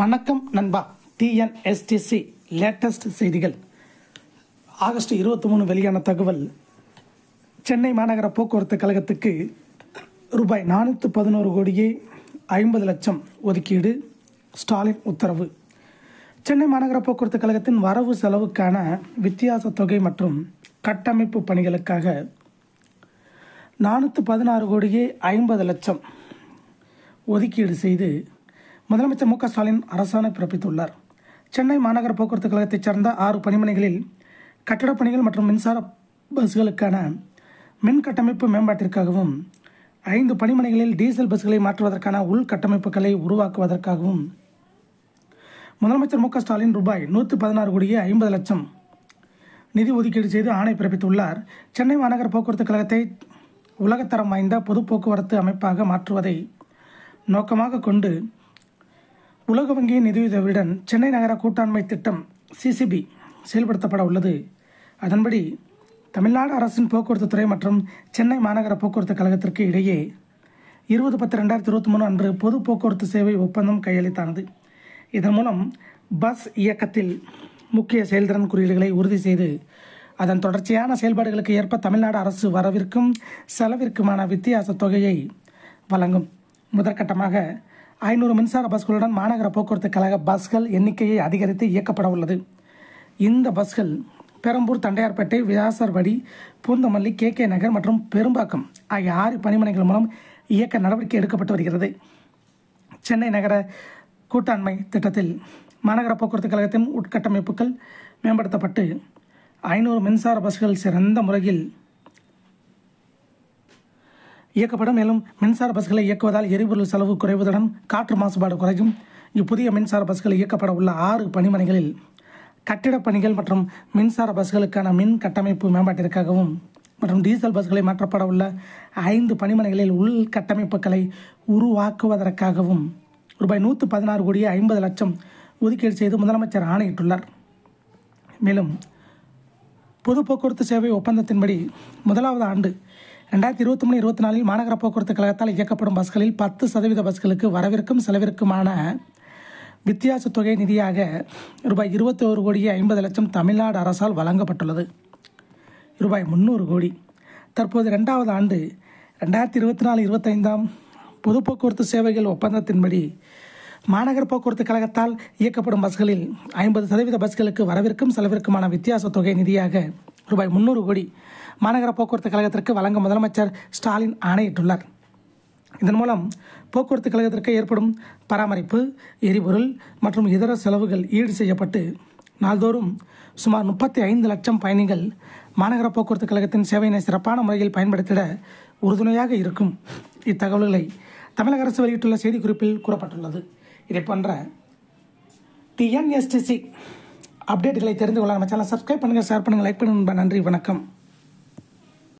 வணக்கம் நண்பா TNSTC latest செய்திகள் ஆகஸ்ட் இருபத்தி மூணு வெளியான தகவல் சென்னை மாநகர போக்குவரத்து கழகத்துக்கு ரூபாய் நானூற்று பதினோரு கோடியே ஐம்பது லட்சம் ஒதுக்கீடு ஸ்டாலின் உத்தரவு சென்னை மாநகர போக்குவரத்து கழகத்தின் வரவு செலவுக்கான வித்தியாச தொகை மற்றும் கட்டமைப்பு பணிகளுக்காக நானூற்று பதினாறு கோடியே ஐம்பது லட்சம் ஒதுக்கீடு செய்து முதலமைச்சர் மு ஸ்டாலின் அரசாணை பிறப்பித்துள்ளார் சென்னை மாநகர போக்குவரத்து கழகத்தைச் சேர்ந்த ஆறு பணிமனைகளில் கட்டடப் பணிகள் மற்றும் மின்சார பஸ்களுக்கான மின் கட்டமைப்பு மேம்பாட்டிற்காகவும் ஐந்து பணிமனைகளில் டீசல் பஸ்களை மாற்றுவதற்கான உள்கட்டமைப்புகளை உருவாக்குவதற்காகவும் முதலமைச்சர் மு ஸ்டாலின் ரூபாய் நூற்று பதினாறு கோடியே ஐம்பது லட்சம் நிதி ஒதுக்கீடு செய்து ஆணை பிறப்பித்துள்ளார் சென்னை மாநகர போக்குவரத்து கழகத்தை உலகத்தரம் வாய்ந்த பொது போக்குவரத்து அமைப்பாக மாற்றுவதை நோக்கமாக கொண்டு உலக வங்கியின் நிதியுதவியுடன் சென்னை நகர கூட்டாண்மை திட்டம் சிசிபி செயல்படுத்தப்பட உள்ளது அதன்படி தமிழ்நாடு அரசின் போக்குவரத்து துறை மற்றும் சென்னை மாநகர போக்குவரத்து கழகத்திற்கு இடையே இருபது பத்து ரெண்டாயிரத்தி இருபத்தி மூணு அன்று பொது போக்குவரத்து சேவை ஒப்பந்தம் கையளித்தானது இதன் மூலம் பஸ் இயக்கத்தில் முக்கிய செயல்திறன் குறியீடுகளை உறுதி செய்து அதன் தொடர்ச்சியான செயல்பாடுகளுக்கு ஏற்ப தமிழ்நாடு அரசு வரவிற்கும் செலவிற்குமான வித்தியாச தொகையை வழங்கும் முதற்கட்டமாக ஐநூறு மின்சார பஸ்களுடன் மாநகர போக்குவரத்து கழக பஸ்கள் எண்ணிக்கையை அதிகரித்து இயக்கப்பட உள்ளது இந்த பஸ்கள் பெரம்பூர் தண்டையார்பேட்டை வியாசர்படி பூந்தமல்லி கே கே நகர் மற்றும் பெரும்பாக்கம் ஆகிய ஆறு பணிமனைகள் மூலம் இயக்க நடவடிக்கை எடுக்கப்பட்டு வருகிறது சென்னை நகர கூட்டாண்மை திட்டத்தில் மாநகர போக்குவரத்து கழகத்தின் உட்கட்டமைப்புகள் மேம்படுத்தப்பட்டு ஐநூறு மின்சார பஸ்கள் சிறந்த முறையில் இயக்கப்படும் மேலும் மின்சார பஸ்களை இயக்குவதால் எரிபொருள் செலவு குறைவதுடன் காற்று மாசுபாடு குறையும் இப்புதிய மின்சார பஸ்கள் இயக்கப்பட உள்ள ஆறு பணிமனைகளில் கட்டிடப் பணிகள் மற்றும் மின்சார பஸ்களுக்கான மின் கட்டமைப்பு மேம்பாட்டிற்காகவும் மற்றும் டீசல் பஸ்களை மாற்றப்பட உள்ள ஐந்து பணிமனைகளில் உள்கட்டமைப்புகளை உருவாக்குவதற்காகவும் ரூபாய் நூற்று பதினாறு கோடியே ஐம்பது லட்சம் ஒதுக்கீடு செய்து முதலமைச்சர் ஆணையிட்டுள்ளார் மேலும் பொது போக்குவரத்து சேவை ஒப்பந்தத்தின்படி முதலாவது ஆண்டு ரெண்டாயிரத்தி இருபத்தி மூணு இருபத்தி நாலில் மாநகர போக்குவரத்து கழகத்தால் இயக்கப்படும் பஸ்களில் பத்து சதவீத பஸ்களுக்கு வரவிற்கும் செலவிற்குமான வித்தியாச தொகை நிதியாக ரூபாய் இருபத்தி ஒரு கோடியே ஐம்பது லட்சம் தமிழ்நாடு அரசால் வழங்கப்பட்டுள்ளது ரூபாய் முந்நூறு கோடி தற்போது ரெண்டாவது ஆண்டு ரெண்டாயிரத்தி இருபத்தி நாலு இருபத்தைந்தாம் பொது போக்குவரத்து சேவைகள் ஒப்பந்தத்தின்படி மாநகர போக்குவரத்து கழகத்தால் இயக்கப்படும் பஸ்களில் ஐம்பது சதவீத பஸ்களுக்கு வரவிற்கும் செலவிற்குமான வித்தியாச தொகை நிதியாக ரூபாய் முந்நூறு கோடி மாநகர போக்குவரத்து கழகத்திற்கு வழங்க முதலமைச்சர் ஸ்டாலின் ஆணையிட்டுள்ளார் இதன் மூலம் போக்குவரத்து கழகத்திற்கு ஏற்படும் பராமரிப்பு எரிபொருள் மற்றும் இதர செலவுகள் ஈடு செய்யப்பட்டு நாள்தோறும் சுமார் முப்பத்தி ஐந்து லட்சம் பயணிகள் மாநகர போக்குவரத்து கழகத்தின் சேவையினை சிறப்பான முறையில் பயன்படுத்திட உறுதுணையாக இருக்கும் இத்தகவல்களை தமிழக அரசு வெளியிட்டுள்ள செய்திக்குறிப்பில் கூறப்பட்டுள்ளது இதை போன்ற டிஎன்எஸ்டிசி அப்டேட்டுகளை தெரிந்து கொள்ள சேனல் சப்ஸ்கிரைப் பண்ணுங்கள் ஷேர் பண்ணுங்கள் லைக் பண்ணுங்கள் நன்றி வணக்கம்